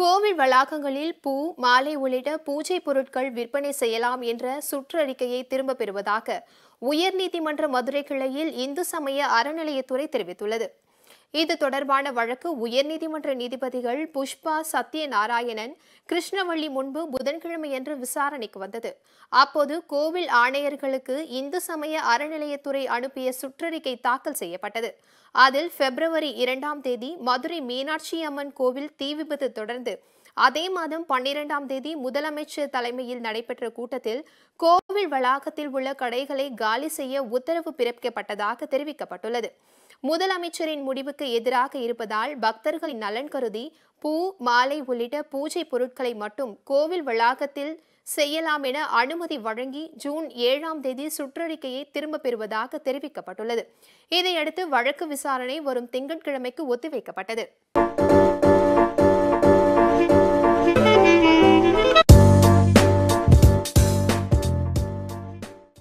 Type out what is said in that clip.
கோவில் வளாகங்களில் பூ மாலை உள்ளிட்ட பூஜை பொருட்கள் விற்பனை செய்யலாம் என்ற சுற்றறிக்கையை திரும்பப் பெறுவதாக உயர்நீதிமன்ற மதுரை கிளையில் இந்து சமய அறநிலையத்துறை தெரிவித்துள்ளது இது தொடர்பான வழக்கு உயர்நீதிமன்ற நீதிபதிகள் புஷ்பா சத்யநாராயணன் கிருஷ்ணவள்ளி முன்பு புதன்கிழமையன்று விசாரணைக்கு வந்தது அப்போது கோவில் ஆணையர்களுக்கு இந்து சமய அறநிலையத்துறை அனுப்பிய சுற்றறிக்கை தாக்கல் செய்யப்பட்டது அதில் பிப்ரவரி இரண்டாம் தேதி மதுரை மீனாட்சி அம்மன் கோவில் தீ விபத்து தொடர்ந்து அதே மாதம் பன்னிரெண்டாம் தேதி முதலமைச்சர் தலைமையில் நடைபெற்ற கூட்டத்தில் கோவில் வளாகத்தில் உள்ள கடைகளை காலி செய்ய உத்தரவு பிறப்பிக்கப்பட்டதாக தெரிவிக்கப்பட்டுள்ளது முதலமைச்சரின் முடிவுக்கு எதிராக இருப்பதால் பக்தர்களின் நலன் கருதி பூ மாலை உள்ளிட்ட பூஜை பொருட்களை மட்டும் கோவில் வளாகத்தில் செய்யலாம் என அனுமதி வழங்கி ஜூன் ஏழாம் தேதி சுற்றறிக்கையை திரும்பப் பெறுவதாக தெரிவிக்கப்பட்டுள்ளது இதையடுத்து வழக்கு விசாரணை வரும் திங்கட்கிழமைக்கு ஒத்திவைக்கப்பட்டது